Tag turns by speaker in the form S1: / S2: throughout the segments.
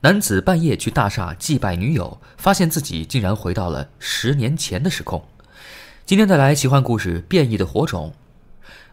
S1: 男子半夜去大厦祭拜女友，发现自己竟然回到了十年前的时空。今天带来奇幻故事《变异的火种》。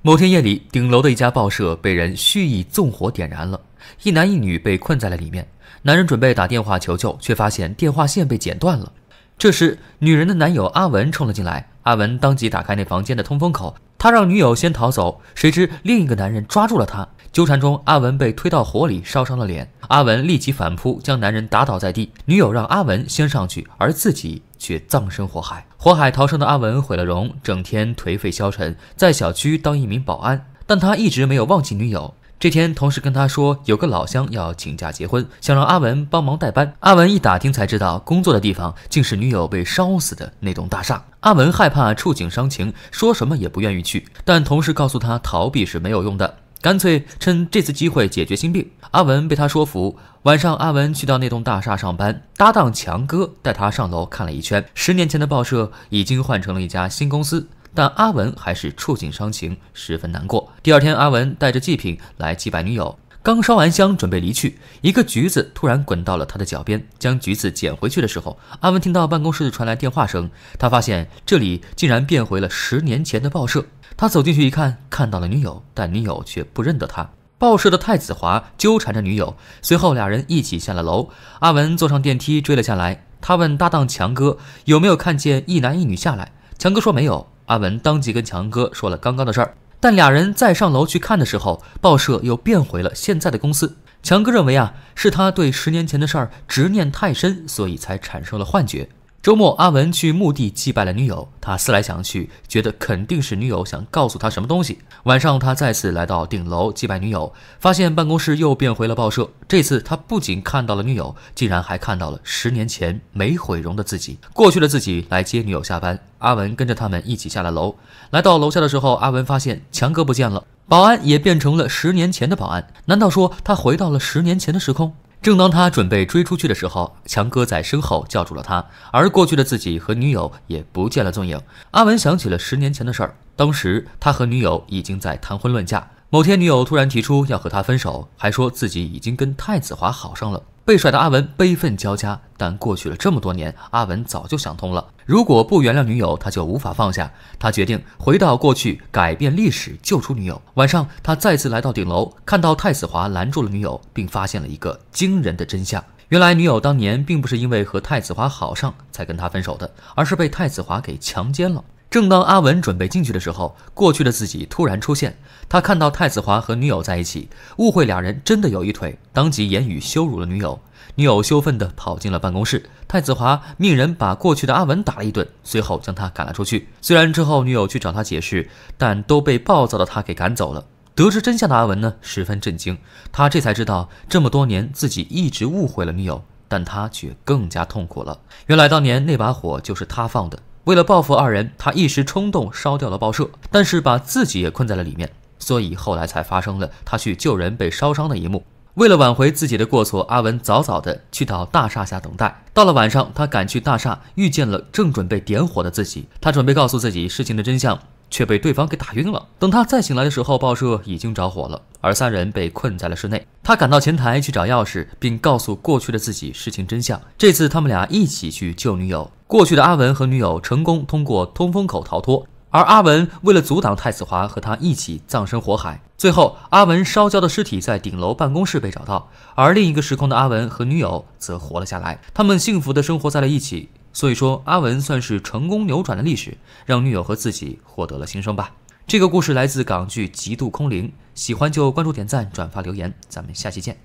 S1: 某天夜里，顶楼的一家报社被人蓄意纵火点燃了，一男一女被困在了里面。男人准备打电话求救，却发现电话线被剪断了。这时，女人的男友阿文冲了进来。阿文当即打开那房间的通风口，他让女友先逃走，谁知另一个男人抓住了他。纠缠中，阿文被推到火里，烧伤了脸。阿文立即反扑，将男人打倒在地。女友让阿文先上去，而自己却葬身火海。火海逃生的阿文毁了容，整天颓废消沉，在小区当一名保安，但他一直没有忘记女友。这天，同事跟他说，有个老乡要请假结婚，想让阿文帮忙代班。阿文一打听才知道，工作的地方竟是女友被烧死的那栋大厦。阿文害怕触景伤情，说什么也不愿意去。但同事告诉他，逃避是没有用的，干脆趁这次机会解决心病。阿文被他说服，晚上阿文去到那栋大厦上班，搭档强哥带他上楼看了一圈。十年前的报社已经换成了一家新公司。但阿文还是触景伤情，十分难过。第二天，阿文带着祭品来祭拜女友，刚烧完香准备离去，一个橘子突然滚到了他的脚边。将橘子捡回去的时候，阿文听到办公室传来电话声。他发现这里竟然变回了十年前的报社。他走进去一看，看到了女友，但女友却不认得他。报社的太子华纠缠着女友，随后俩人一起下了楼。阿文坐上电梯追了下来，他问搭档强哥有没有看见一男一女下来。强哥说没有。阿文当即跟强哥说了刚刚的事儿，但俩人再上楼去看的时候，报社又变回了现在的公司。强哥认为啊，是他对十年前的事儿执念太深，所以才产生了幻觉。周末，阿文去墓地祭拜了女友。他思来想去，觉得肯定是女友想告诉他什么东西。晚上，他再次来到顶楼祭拜女友，发现办公室又变回了报社。这次，他不仅看到了女友，竟然还看到了十年前没毁容的自己。过去的自己来接女友下班，阿文跟着他们一起下了楼。来到楼下的时候，阿文发现强哥不见了，保安也变成了十年前的保安。难道说他回到了十年前的时空？正当他准备追出去的时候，强哥在身后叫住了他，而过去的自己和女友也不见了踪影。阿文想起了十年前的事儿，当时他和女友已经在谈婚论嫁，某天女友突然提出要和他分手，还说自己已经跟太子华好上了。被甩的阿文悲愤交加，但过去了这么多年，阿文早就想通了。如果不原谅女友，他就无法放下。他决定回到过去，改变历史，救出女友。晚上，他再次来到顶楼，看到太子华拦住了女友，并发现了一个惊人的真相：原来女友当年并不是因为和太子华好上才跟他分手的，而是被太子华给强奸了。正当阿文准备进去的时候，过去的自己突然出现。他看到太子华和女友在一起，误会俩人真的有一腿，当即言语羞辱了女友。女友羞愤地跑进了办公室。太子华命人把过去的阿文打了一顿，随后将他赶了出去。虽然之后女友去找他解释，但都被暴躁的他给赶走了。得知真相的阿文呢，十分震惊。他这才知道，这么多年自己一直误会了女友，但他却更加痛苦了。原来当年那把火就是他放的。为了报复二人，他一时冲动烧掉了报社，但是把自己也困在了里面，所以后来才发生了他去救人被烧伤的一幕。为了挽回自己的过错，阿文早早的去到大厦下等待。到了晚上，他赶去大厦，遇见了正准备点火的自己。他准备告诉自己事情的真相，却被对方给打晕了。等他再醒来的时候，报社已经着火了，而三人被困在了室内。他赶到前台去找钥匙，并告诉过去的自己事情真相。这次他们俩一起去救女友。过去的阿文和女友成功通过通风口逃脱，而阿文为了阻挡太子华和他一起葬身火海。最后，阿文烧焦的尸体在顶楼办公室被找到，而另一个时空的阿文和女友则活了下来，他们幸福的生活在了一起。所以说，阿文算是成功扭转了历史，让女友和自己获得了新生吧。这个故事来自港剧《极度空灵》，喜欢就关注、点赞、转发、留言，咱们下期见。